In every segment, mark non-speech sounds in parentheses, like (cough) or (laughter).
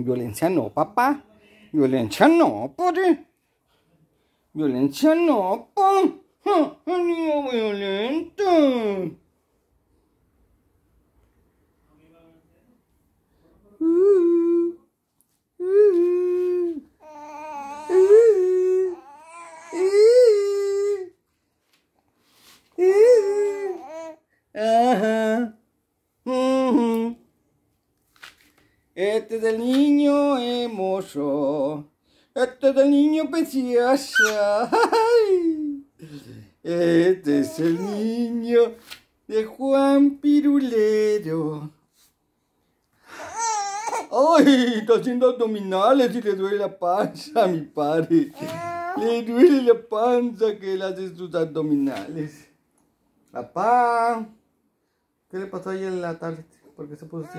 Violencia no, papá. Violencia no, padre. Violencia no, papá. niño violento. Este es el niño hermoso. Este es el niño precioso. Este es el niño de Juan Pirulero. ¡Ay! Está haciendo abdominales y le duele la panza a mi padre. Le duele la panza que él hace sus abdominales. Papá, ¿qué le pasó ayer en la tarde? ¿Por qué se puso así?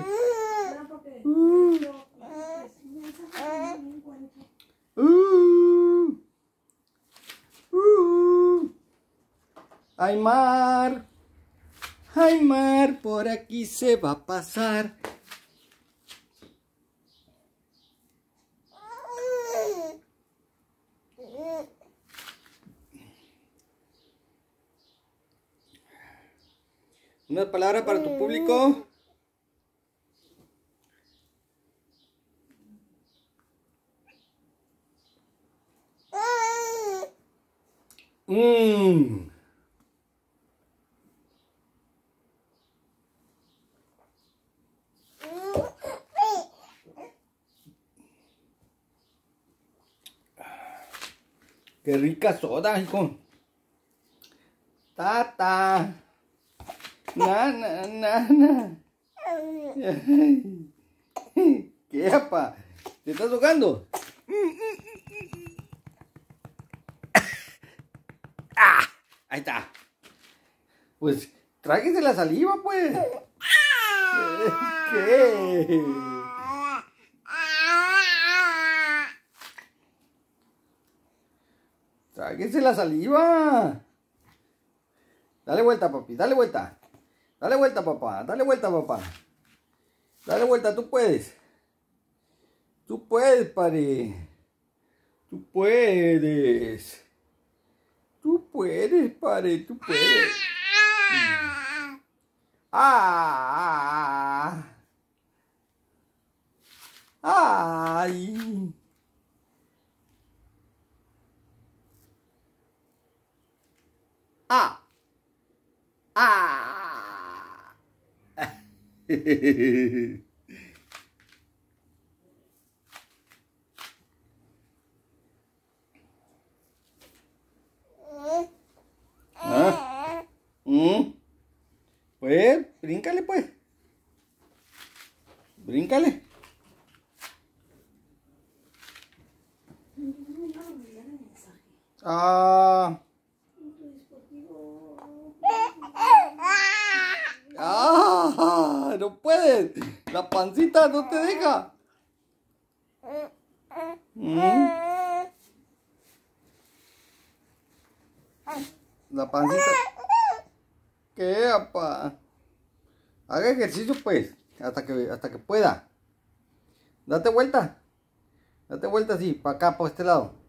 Ay mar, ay mar, por aquí se va a pasar. ¿Una palabra para tu público? Mmm. Qué rica soda, hijo. Tata. Na, na, na, (laughs) (laughs) ¿Qué, apa? ¿Te estás tocando? Mm, mm. Ahí está. Pues tráguese la saliva, pues. ¿Qué? Tráguese la saliva. Dale vuelta, papi, dale vuelta. Dale vuelta, papá, dale vuelta, papá. Dale vuelta, tú puedes. Tú puedes, pare. Tú puedes. poeiras, parei tu poeiras. Ah! Ai! Ah! Ah! (laughs) ver, bríncale pues. Bríncale. Ah. ah ¡No puedes! ¡La pancita no te deja! Mm. La pancita. Haga ejercicio, pues, hasta que, hasta que pueda. Date vuelta. Date vuelta así, para acá, por este lado.